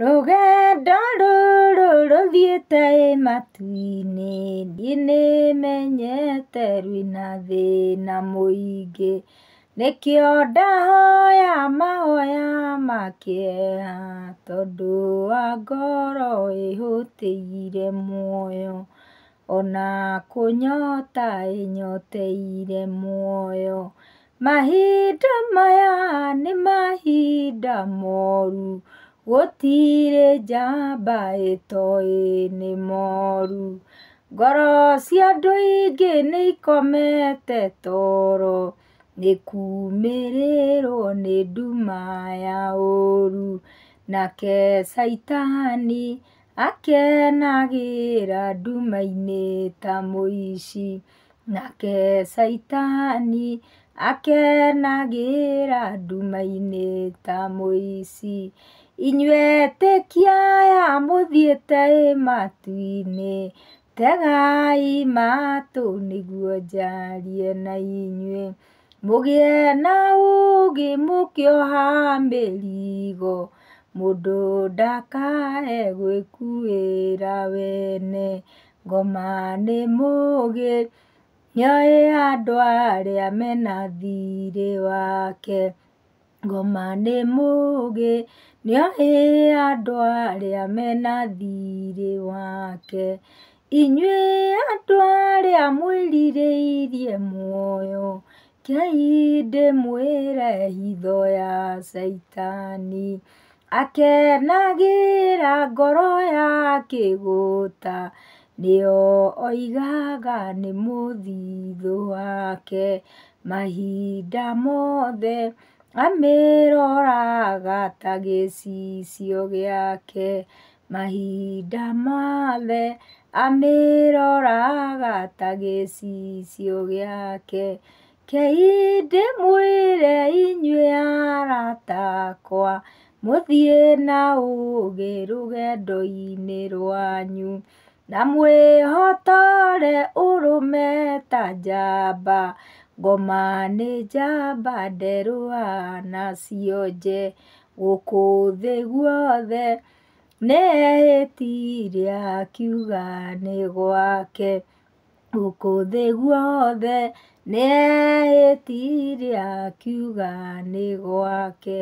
rũgendo rũrũ rũthiĩte ĩ matu-inĩ ndiĩ nĩ menyete rwĩna thĩna mũingĩ nĩkĩo ndahoya mahoya ma kĩeha tondũ wa ngoro ĩhũtĩire muoyo ona kũnyota ĩnyoteire muoyo mahinda maya nĩ mahinda moru gũtirĩ njamba ĩtoĩ nĩ moru ngoro cia andũ ingĩ nĩ ikomete toro nĩ kumĩrĩrwo nĩ nduma ya ũru nake caitani akenagĩra nduma-inĩ ta mũici nake caitani akenagĩra nduma-inĩ ta mũici inyuĩtĩkia aya mũthiĩte ĩ matu-inĩ tegai matũ nĩguo njarie na inyuĩ mũgĩe na ũgĩ mũkĩoha mĩrigo mũndũ ndakae gwĩkuĩra wene ngoma nĩ mũgĩ nĩoĩ andũ arĩa mena thirĩ wake Ngoma nä mũũgĩ andå arä a mena thirä wake, arä a arĩa irie muoyo, kei ndĩmwĩre hitho ya Caitani, akenagĩra ngoro ya nä o oigaga nĩ mũthithũ wake mahinda mothe. amĩroraga ta gĩcicio gĩake mahinda mothe amĩroraga ta gĩcicio gĩake kehindĩ mwĩre inyuĩ aratakwa mũthiĩ na ũgĩ rũgendo-inĩ rwanyu na mwĩhotore ũrũme ta njamba ngoma nĩ njamba nderwa nacio nje gũkũ thĩ guothe nehĩtirie akiuga nĩ gwake gũkũ thĩ guothe nĩehĩtirie akiuga nĩ gwake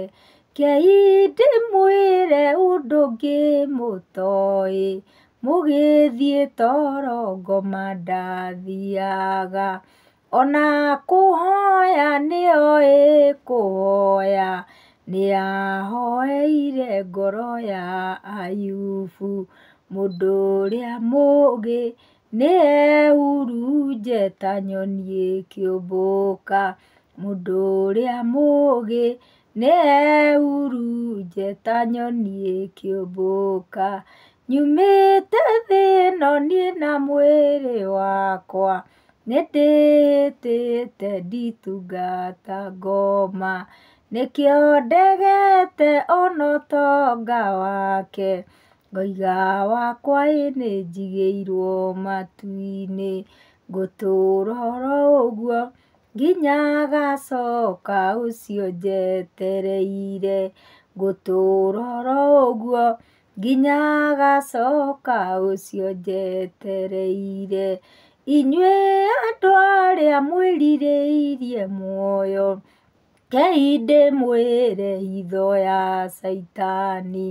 kei ndĩmwĩre ũndũ ngĩmũtoĩ mũgĩthiĩ toro ngoma ndathiaga ona kuhoya nioe kuhoya niahoeire ngoro ya ayubu mundu uria mugi ni eurunjeta nyoni ikiumbuka mundu uria mugi ni eurunjeta nyoni ikiumbuka nyumite thino nie na mwiri wakwa nĩndĩtĩte ndĩtungata ngoma nĩkĩo ndegete ona ũtonga wake ngoiga wakwa ĩ nĩnjigĩirwo matu-inĩ ngũtũra oro ũguo nginya gacoka ũcio njetereire ngũtũra oro ũguo nginya gacoka ũcio njetereire. Inyuĩ andũ arĩa mwĩrirĩirie muoyo, rekei ndĩmwĩre hitho ya Caitani,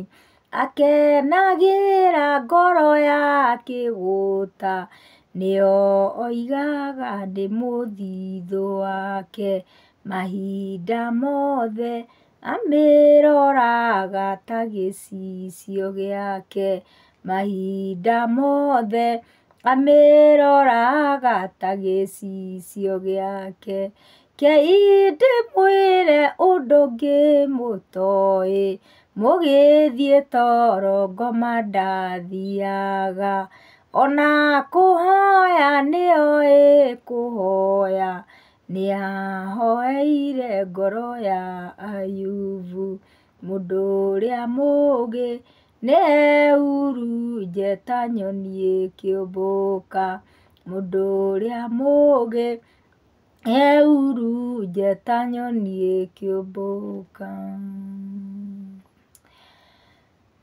akenagĩra ngoro ya kĩgũta, nĩyo oigaga ndĩ mũthiithũ wake, mahinda mothe amĩroraga ta gĩcicio gĩake, mahinda mothe amĩroraga ta gĩcicio gĩake kĩa ndĩmwĩre ũndũ ngĩmũtoĩ mũgĩthiĩ toro ngoma ndathiaga ona kũhoya nĩoĩ kũhoya nĩahoeire ngoro ya ayubu mũndũ ũrĩa mũgĩ rĩu uru njata nyoni ĩkĩũmbũka, mũndũ ũrĩa mũũgĩ. Rĩu-rĩ, njata nyoni u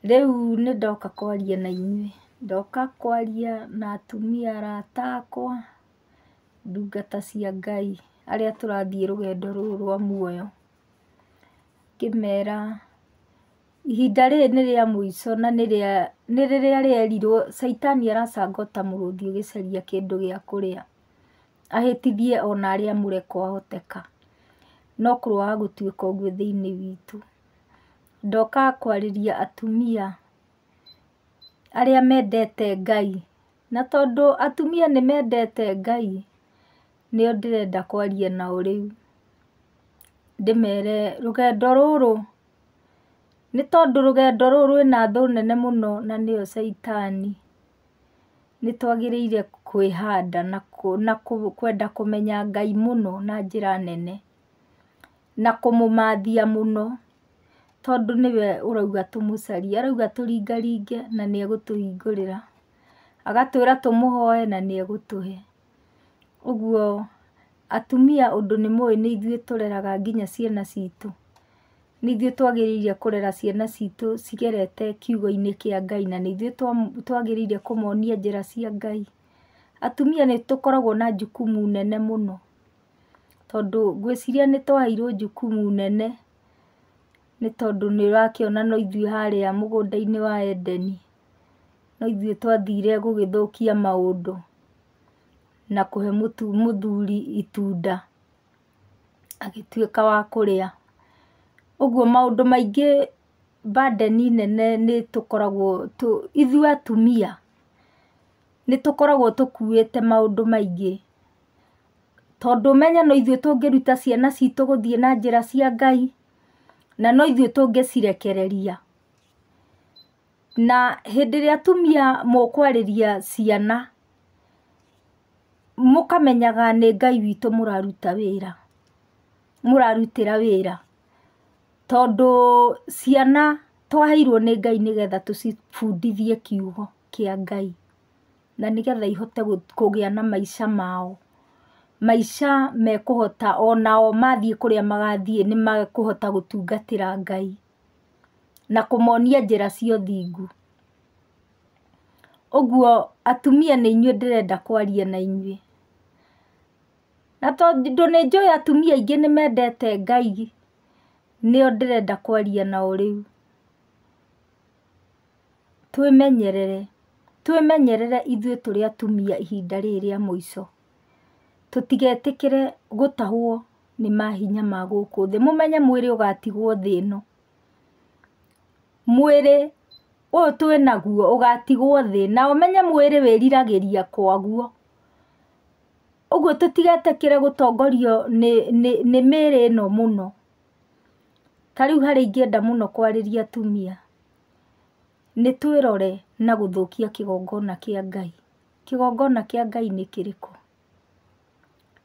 Rĩu ndoka kwaria na inyuĩ, ndoka kwaria na atumia arata akwa, ndungata cia Ngai, arĩa tũrathiĩ rũgendo rũrũ rwa muoyo. Ngĩmera Ihinda rĩrĩ nĩ rĩa mũico na nĩ rĩrĩa rĩerirwo Caitani aracanga ota mũrũũthi ũgĩcaria kĩndũ gĩa kũrĩa, ahĩtithie ona arĩa amũre kwahoteka, no kũroaga gũtuĩka ũguo thĩinĩ witũ. Ndokaga kwarĩria atumia arĩa mendete Ngai, na tondũ atumia nĩ mendete Ngai, nĩo ndĩrenda kwaria nao rĩu, ndĩmere rũgendo rũrũ Nĩ tondũ rũgendo rũrũ rwĩna thũ nene mũno na nĩyo caitani, nĩ twagĩrĩire kwĩhanda na kwenda kũmenya Ngai mũno na njĩra nene, na kũmũmathia mũno, tondũ nĩwe ũrauga tũmũcarie, arauga tũringaringe na nĩ egũtũhingũrĩra, agatwĩra tũmũhoe na nĩ egũtũhe. Ũguo atumia ũndũ nĩ mũĩ nĩ ithuĩ tũreraga nginya ciana citũ nĩ ithuĩ twagĩrĩire kũrera ciana citũ cigerete kiugo-inĩ kĩa Ngai na nĩ ithuĩ twagĩrĩire kũmonia njĩra cia Ngai. Atumia nĩ tũkoragwo na jukumu nene mũno, tondũ ngwĩciria nĩ twaheirwo jukumu nene nĩ tondũ nĩ ũrakĩona no ithuĩ harĩa mũgũnda-inĩ wa Edeni, no ithuĩ twathire gũgĩthũkia maũndũ na kũhe mũthuri itunda agĩtuĩka wa kũrĩa. Ũguo maũndũ maingĩ burden nene nĩ tũkoragwo ithuĩ atumia nĩ tũkoragwo tũkuĩte maũndũ maingĩ, tondũ ũmenye no ithuĩ tũngĩruta ciana citũ gũthiĩ na njĩra cia Ngai na no ithuĩ tũngĩcirekereria. Na hĩndĩ ĩrĩa atumia mũkwarĩria ciana, mũkamenyaga nĩ Ngai witũ mũraruta wĩra, mũrarutĩra wĩra tondu ciana twaheirwo ni Ngai nĩgetha tũcibundithie kiugo kia Ngai na getha ihote kugia na maica mao, maica mekuhota onao kuria magathie ni makuhota gutungatira Ngai na kumonia njĩra cio thingu Ũguo atumia ni inyuĩ ndirenda kwaria na inyuĩ, na tondũ nĩnjũĩ atumia ni mendete Ngai nĩo ndĩrenda kwaria nao rĩu. Twĩmenyerere, twĩmenyerere ithuĩ tũrĩ atumia ihinda rĩrĩ rĩa mũico. Tũtigetĩkĩre gũtahwo nĩ mahinya ma gũkũ thĩ, mũmenye mwĩrĩ ũgatigwo thĩ ĩno. Mwĩrĩ ũyũ twĩnaguo ũgatigwo thĩ na ũmenye mwĩrĩ wĩriragĩria kwaguo. Ũguo tũtigetĩkĩre gũtongorio nĩ nĩ mĩĩrĩ ĩno mũno. Ta rĩu harĩa ingĩenda mũno kwarĩria atumia, nĩ twĩrore na gũthũkia kĩgongona kĩa Ngai. Kĩgongona kĩa Ngai nĩ kĩrĩkũ?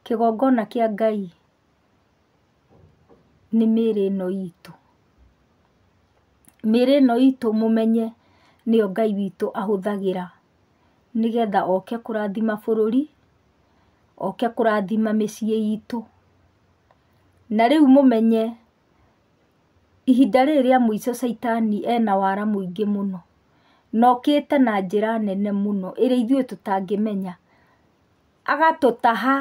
Kĩgongona kĩa Ngai nĩ mĩĩrĩ ĩno itũ. Mĩĩrĩ ĩno itũ mũmenye nĩyo Ngai witũ ahũthagĩra nĩgetha oke kũrathima bũrũri, oke kũrathima mĩciĩ itũ. Na rĩu mũmenye Ihinda rĩrĩ rĩa mũico Caitani ena wara mũingĩ mũno. Na okĩte na njĩra nene mũno ĩrĩa ithuĩ tũtangĩmenya. Agatũtaha,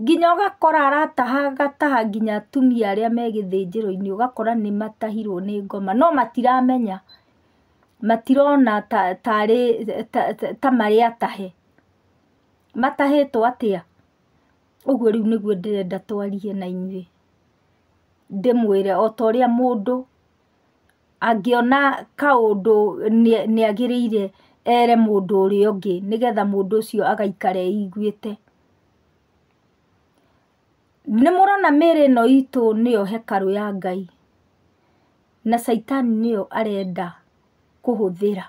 nginya ũgakora arataha agataha nginya atumia arĩa me gĩthĩnjĩro-inĩ ũgakora matahirwo nĩ ngoma no matiramenya, matirona tarĩ ta marĩ atahe. Matahĩtwo atĩa? Ũguo rĩu nĩguo ndĩrenda twarie na inyuĩ ndĩmwĩre o ta ũrĩa mũndũ angĩona kaũndũ nĩ agĩrĩire ere mũndũ ũrĩa ũngĩ nĩgetha mũndũ ũcio agaikara eiguĩte. Nĩ mũrona mĩĩrĩ ĩno itũ nĩyo hekarũ ya Ngai na caitani nĩyo arenda kũhũthĩra.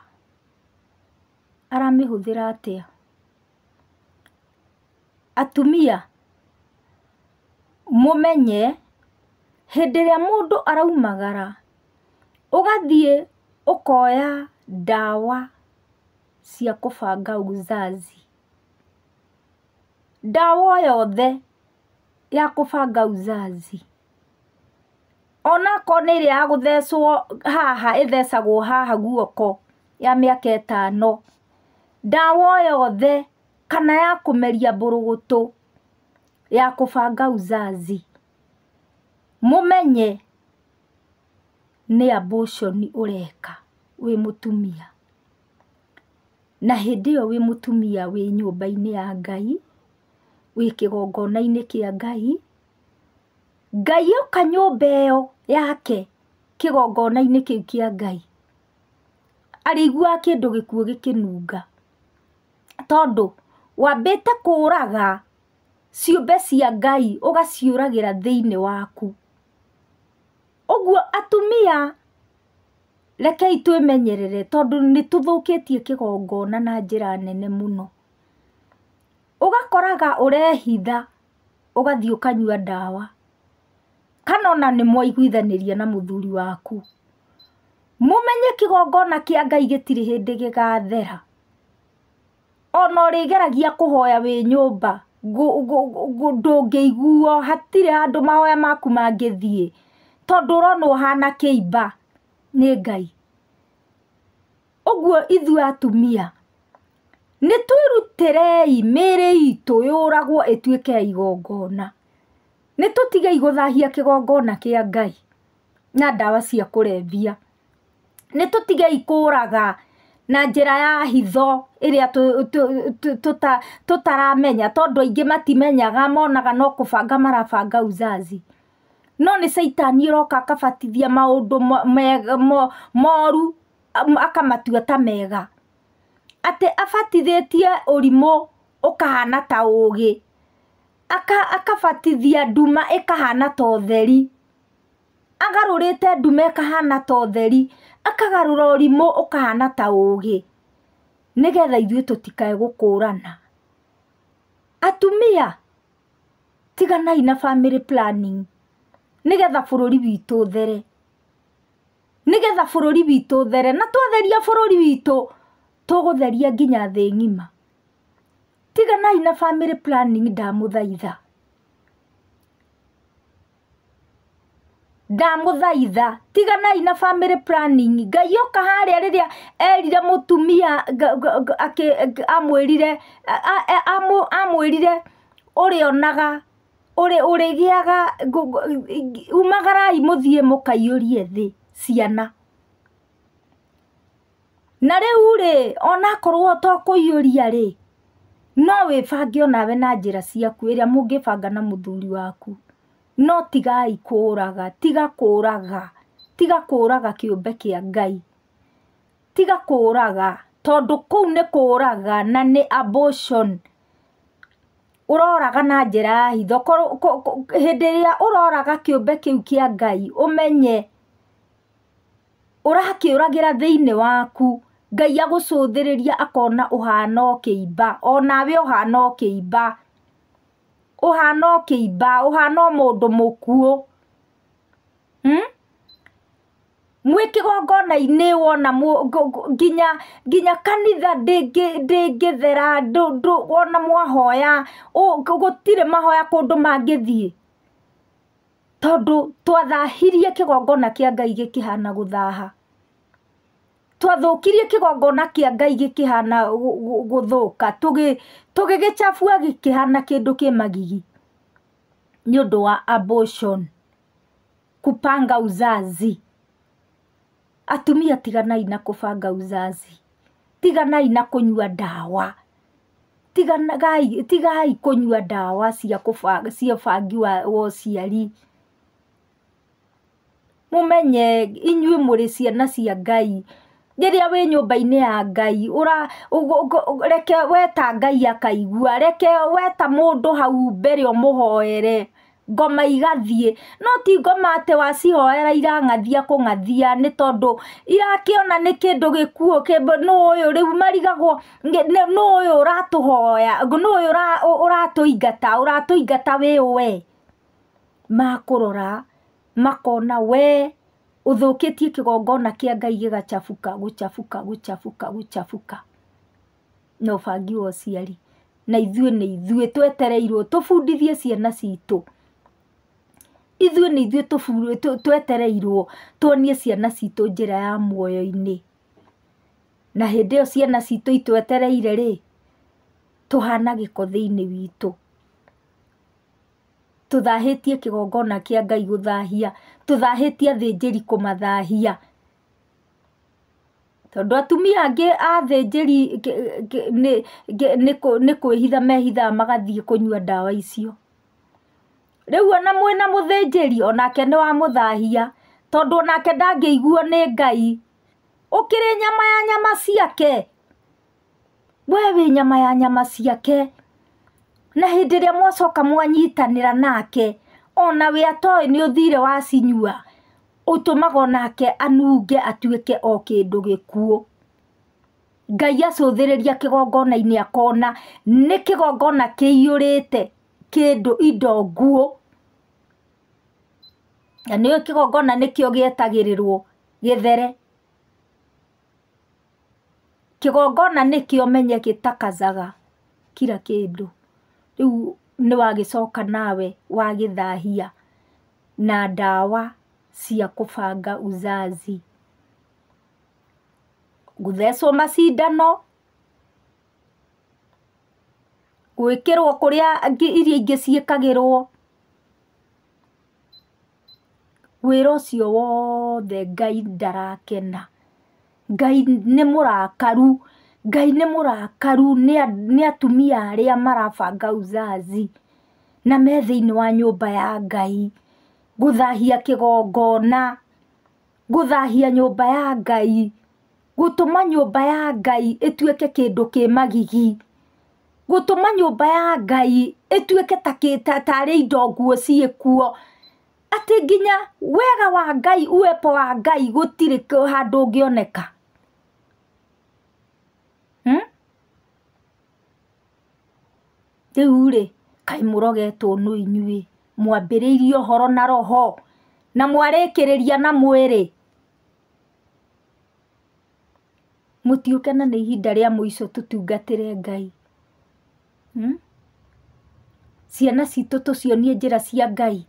Aramĩhũthĩra atĩa? Atumia, mũmenye hĩndĩ ĩrĩa mũndũ araumagara ũgathiĩ ũkoya ndawa cia kũbanga uzazi. Ndawa o yothe ya kũbanga uzazi onakorwo nĩ ĩrĩa ya gũthecwo haha ĩthecagwo haha guoko ya mĩaka ĩtano, ndawa o yothe kana ya kũmeria mbũrũgũtũ ya kũbanga uzazi mũmenye nĩ abortion ureka wĩ mutumia na hĩndĩ ĩyo wĩ mũtumia wĩ nyũmba-inĩ ya Ngai, wĩ kigongona inĩ kia Ngai, Ngai oka nyũmba ĩyo yake kigongona inĩ kĩu kia Ngai, arĩiguaga kindu gikuo gikinunga tondu wambĩte kuraga ciũmbe cia Ngai ugaciuragira thĩiniĩ waku Ũguo atumia rekei twĩmenyerere tondũ nĩtũthũkĩtie kigongona na njira nene muno ugakoraga urehitha ũgathiĩ ukanyua ndawa, kana ona nĩmwaiguithanĩria na muthuri waku. mumenye kigongona kia Ngai gitiri hindi gigathera Ona ũrĩgeragia kuhoya wĩ nyumba ndũngĩiguo hatirĩ andu mahoya maku mangĩthiĩ tondå ũrona ũhana kĩimba ni ngai ũguo ithuĩ atumia ni twirutirei mĩĩrĩ itũ yuragwo ĩtuĩke ya igongona ni tũtigei gũthahia kigongona kia ngai na ndawa cia kurebia ni tũtigei kũũraga na njĩra ya hitho ĩrĩa tutaramenya tondũ aingĩ matimenyaga monaga no kũbanga marabanga uzazi no nä caitani roka akabatithia maundu moru akamatua ta mega atä rimå å kahana ta å aka akabatithia nduma kahana ta rä te nduma kahana ta å rimå å kahana ta ũgĩ nĩgetha ithuĩ tũtikae gũkũrana atumia tiganai na family planning nigetha bururi witu there nigetha bururi witu there na twatheria bururi witu tugutheria nginya thi ng'ima nai na family planning ndamũthaitha tiga nai na family planning ngai oka harĩa rĩrĩa erire mũtumia amwĩrire amwĩrire ũrĩa onaga ũrĩgĩaga umagarai mũthiĩ mukaiurie thi ciana na rĩu ona korwo to kuiuria ri no wĩbange onawe na njira ciaku ĩrĩa mũngĩbanga na muthuri waku no tigai kuraga tiga kuraga tiga kuraga kiumbe kia Ngai tiga kuraga tondu kũu nĩ kuraga na nĩ abortion ũroraga na njĩra ya hitho hĩndĩ ĩrĩa ũroraga kĩũmbe kĩu kĩa Ngai ũmenye ũrakĩũragĩra thĩinĩ waku Ngai agũcũthĩrĩria akona ũhana o kĩimba onawe ũhana o kĩimba ũhana o kĩimba ũhana o mũndũ mũkuũ hmm? mwä kä na inä wona nginya nginya kanitha ndä thera wona mwahoya gå tirä mahoya kå ndå mangä thiä tondå twathahirie kä gongona kä a ngai gä kä hana gå thaha twathåkirie kä gongona kä a ngai gä kä hana gå thå ka tå gä gä cabua gä kä hana kä ndå kä magigi nä å ndå wa abortion kupanga uzazi Atumia tiganai na kũbanga uzazi. Tiganai na kunywa ndawa. Tiganai, tigai kũnyua ndawa cia kũbanga cia ũbangi wa ũciari. Mũmenye inyuĩ mũrĩ ciana cia Ngai. Rĩrĩa wĩ nyũmba-inĩ ya Ngai, ura reke weta Ngai akaigua, reke weta mundu hau mbere ũmũhoere ngoma igathie no ti ngoma atĩ wacihoera irang'athia kũng'athia ni tondu irakiona ni kindu gikuo ke no uyu riu marigagwo no uyu uratuhoya no uyu uratuingata uratuingata wi we makũrora makona wee ũthũkĩtie kigongona kia Ngai gĩgachabuka guchafuka guchafuka guchafuka na fagiwo wa na ithuĩ ni ithuĩ twetereirwo tubundithie ciana citũ ithuĩ nĩ ithuĩ twetereirwo tuonie ciana citũ njĩra ya muoyo-inĩ na hĩndĩ ĩyo ciana citũ itwetereire rĩ tũhana gĩko thĩinĩ witũ tũthahĩtie kĩgongona kĩa ngai gũthahia tũthahĩtie athĩnjĩri kũmathahia tondũ atumia angĩ athĩnjĩri nĩ kwĩhitha mehithaga magathiĩ kũnyua ndawa icio Rĩu ona mwĩna mũthĩnjĩri onake nĩ mũthahia tondũ onake ndangĩiguo nĩ Ngai. Ũkĩrĩ nyama ya nyama ciake. We wĩ nyama ya nyama ciake. Na hĩndĩ ĩrĩa mwacoka mwanyitanĩra nake, ona we atoĩ nĩ ũthire cinyua ũtũmaga onake anunge atuĩke o kĩndũ gĩkuũ. Ngai acũthĩrĩria kĩgongona-inĩ akona nĩ kĩgongona kĩiyũrĩte kĩndũ indo nguo na nĩũĩ kĩgongona nĩkĩo gĩetagĩrĩrwo gĩthere kĩgongona nĩkĩo ũmenye takazaga kira kĩndũ rĩu nĩwagĩcoka nawe wagĩthahia na ndawa cia kũbanga uzazi gũthecwo macindano gwĩkĩrwo kũrĩa iria ingĩ ciĩkagĩrwo wĩra ũcio wothe ngai ndarakena ngai nĩ murakaru ngai nĩ murakaru nĩ atumia aria marabanga uzazi na me thĩinĩ wa nyumba ya ngai guthahia kigongona guthahia nyumba ya ngai gutuma nyumba ya ngai ĩtuĩke kindu kĩ magigi gũtũma nyũmba ya ngai ĩtuĩke ta tarĩ indo nguo ciĩ kuo atĩ nginya wega wa ngai uwepo wa ngai gũtirĩ handũ ũngĩoneka hmm? rĩu rĩ kaĩ mũrogetwo nũ inyuĩ mwambĩrĩirie ũhoro na roho na mwarĩkĩrĩria na mwĩrĩ mũtiũke na nĩ ihinda rĩa mũico tũtungatĩre ngai ciana ¿Mm? citå tå cionie njä ra cia Ngai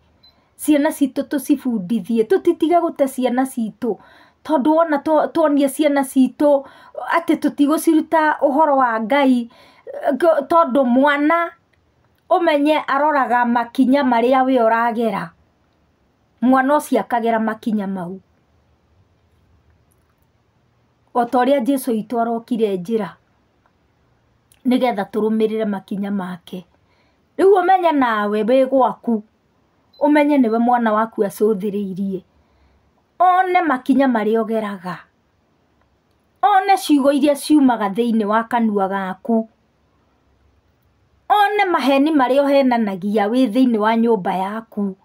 ciana citå tå cibundithie tå tũcibundithie gå te ciana citå tondå wona tuonia ciana citå atä tå tigå ciruta å horo wa Ngai tondå mwana å menye aroraga makinya marä a marĩa we ragera mwana ũcio ciakagera makinya mau o ta a Jesũ witũ arokire njä ra nigetha turumirire makinya make riu ũmenye nawe wĩ gwaku ũmenye niwe mwana waku acũthĩrĩirie one makinya marĩa ũgeraga one ciugo iria ciumaga thĩinĩ wa kanua gaku one maheni marĩa ũhenanagia wi thĩinĩ wa nyumba yaku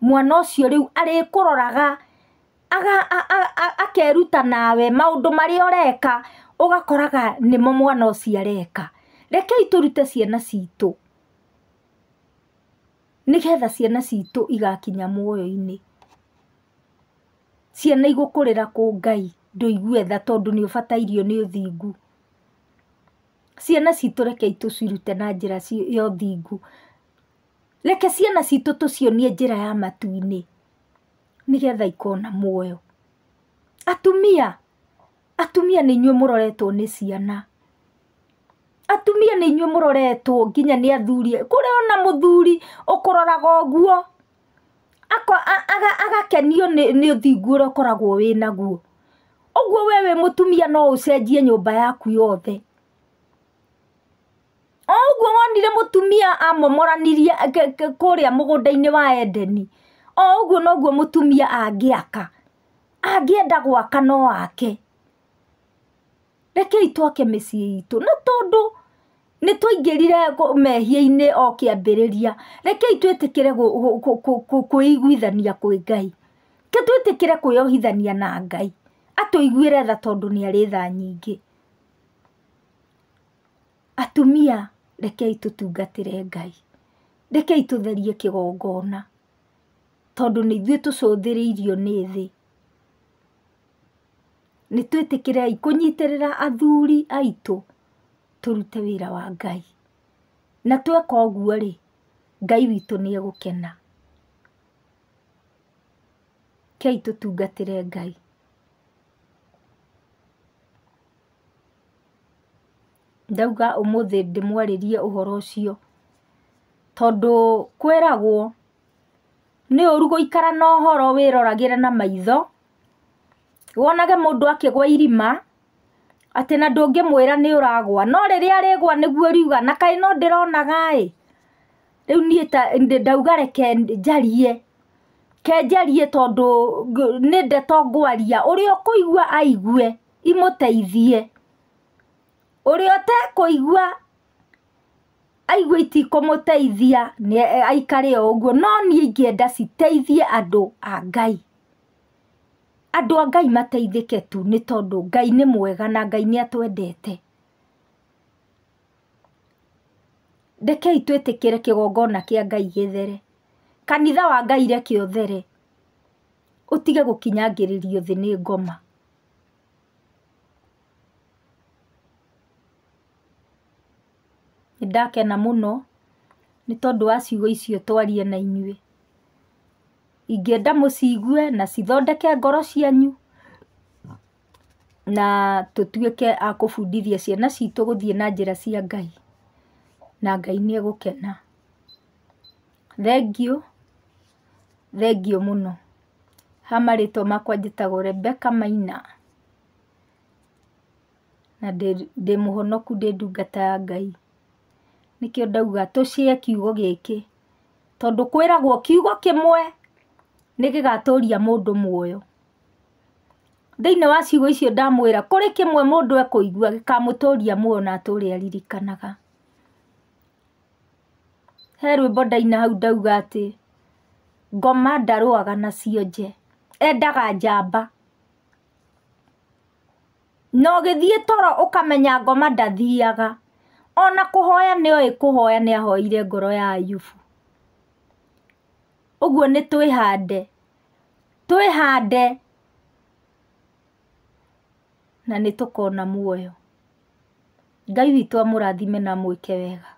mwana ũcio rĩu arĩkũroraga akeruta nawe maundu marĩa ũreka ugakoraga nimo mwana ũcio areka rekei tũrute ciana citũ nĩgetha ciana citũ igakinya muoyo ini ciana igukurira ku ngai ndũigue tha ni nĩ ũbatairio nĩ ũthingu ciana citũ rekei tũcirute na njĩra ya thingu reke ciana citũ tucionie njira ya matu-inĩ nĩgetha ikona muoyo atumia atumia ni inyuĩ muroretwo ni ciana atumia ni inyuĩ muroretwo nginya ni athuri kũrĩ ona muthuri ũkũroraga guo agakenio nĩ ũthingu ũrĩa ũkoragwo wĩnaguo ũguo we wĩ mutumia no ucenjie nyumba yaku yothe o ũguo wonire mutumia amomoranirie kuria mũgũnda-inĩ wa Edeni o ũguo noguo mutumia angiaka angienda gwaka no ake rekei twake mĩciĩ itũ na tondũ nĩ twaingĩrire mehia-inĩ o kĩambĩrĩria rekei twĩtĩkĩre kwĩiguithania kwĩ ngai ke twĩtĩkĩre kwĩohithania na ngai atũiguĩre tha tondũ ni arĩ tha nyingĩ atumia rekei tũtungatĩre ngai rekei tũtherie kĩgongona tondũ ni ithuĩ tũcũthĩrĩirio nĩ thĩ nĩ twĩtĩkĩrei kũnyitĩrĩra athuri aitu turute wira wa Ngai. Na tweka guo ri Ngai witu ni egukena Kei tũtungatĩre Ngai. Ndauga ũmũthĩ ndĩmwarĩrie uhoro ucio tondu kweragwo ni ũũru ikara na ũhoro wĩroragĩra na maitho wonage mũndũ akĩgwa irima atĩ na ndũngĩmwĩra nĩ ũragwa no rĩrĩa arĩgwa nĩguo riuga na kaĩ no ndĩronaga-ĩ rĩu niĩ ndauga reke njarie ke njarie tondũ nĩ ndeto ngwaria ũrĩa ũkũigua aigue imũteithie ũrĩa ũtekũigua aigue itikũmũteithia aikare o ũguo no niĩ ingĩenda citeithie andũ a Ngai andå a Ngai ke tu nä tondå Ngai nä mwega na Ngai nä atwendete. kä gongona kä a Ngai there Kanitha wa Ngai gå kinyangä rä rio thä nä ngoma. må no nä tondå wa ciugo icio twaria na inyuĩ ingienda mucigue na cithondeke ngoro cianyu na tutuike a ciana citũ guthie na njira cia Ngai na Ngai nĩ egũkena. Thengiũ, thengiũ muno Ha marĩtwa makwa njĩtagwo Rebecca Maina na ndĩ mũhonoku ndĩ ndungata ya Ngai. nikio ndauga tũcĩe kiugo giki tondu kwiragwo kiugo kimwe nĩ mundu muoyo thĩinĩ wa ciugo icio ndamwĩra kũrĩ kĩmwe mũndũ ekũigua gĩkamũtũũria muoyo na aturi aririkanaga he rwĩmbo ndaina hau ndauga ati ngoma ndarũaga na cionje endaga njamba na ũgĩthiĩ toro ukamenya ngoma ndathiaga ona kũhoya nĩoĩ kũhoya ahoire ngoro ya ayubu ũguo nĩ twĩhande twĩhande na nĩ tũkona muoyo ngai witũ amũrathime na amwĩke wega